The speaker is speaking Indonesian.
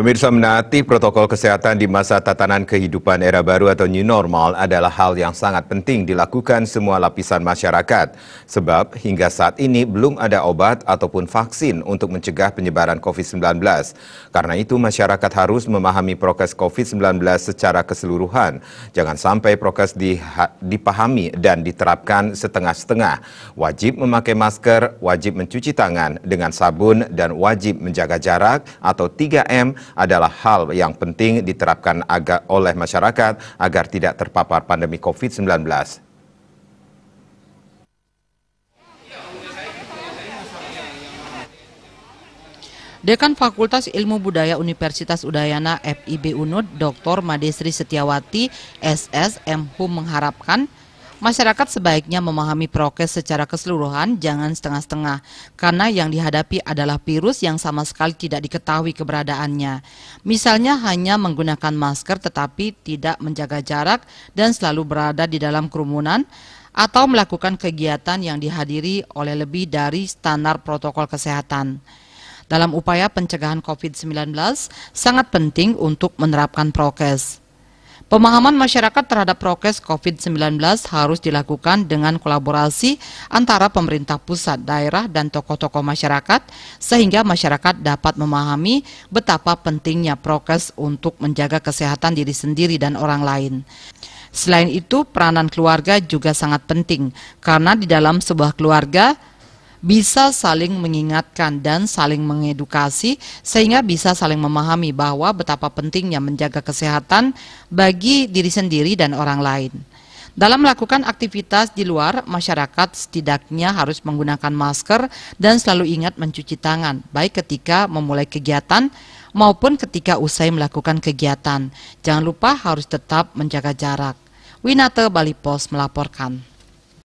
Pemirsa menaati protokol kesehatan di masa tatanan kehidupan era baru atau new normal adalah hal yang sangat penting dilakukan semua lapisan masyarakat. Sebab hingga saat ini belum ada obat ataupun vaksin untuk mencegah penyebaran COVID-19. Karena itu masyarakat harus memahami prokes COVID-19 secara keseluruhan. Jangan sampai prokes dipahami dan diterapkan setengah-setengah. Wajib memakai masker, wajib mencuci tangan dengan sabun, dan wajib menjaga jarak atau 3M adalah hal yang penting diterapkan agar oleh masyarakat agar tidak terpapar pandemi COVID-19. Dekan Fakultas Ilmu Budaya Universitas Udayana FIB Unud, Dr. Madesri Setiawati, SSM mengharapkan Masyarakat sebaiknya memahami prokes secara keseluruhan, jangan setengah-setengah, karena yang dihadapi adalah virus yang sama sekali tidak diketahui keberadaannya. Misalnya hanya menggunakan masker tetapi tidak menjaga jarak dan selalu berada di dalam kerumunan, atau melakukan kegiatan yang dihadiri oleh lebih dari standar protokol kesehatan. Dalam upaya pencegahan COVID-19, sangat penting untuk menerapkan prokes. Pemahaman masyarakat terhadap prokes COVID-19 harus dilakukan dengan kolaborasi antara pemerintah pusat, daerah, dan tokoh-tokoh masyarakat sehingga masyarakat dapat memahami betapa pentingnya prokes untuk menjaga kesehatan diri sendiri dan orang lain. Selain itu, peranan keluarga juga sangat penting karena di dalam sebuah keluarga bisa saling mengingatkan dan saling mengedukasi sehingga bisa saling memahami bahwa betapa pentingnya menjaga kesehatan bagi diri sendiri dan orang lain. Dalam melakukan aktivitas di luar, masyarakat setidaknya harus menggunakan masker dan selalu ingat mencuci tangan, baik ketika memulai kegiatan maupun ketika usai melakukan kegiatan. Jangan lupa harus tetap menjaga jarak. Winata Bali Pos melaporkan.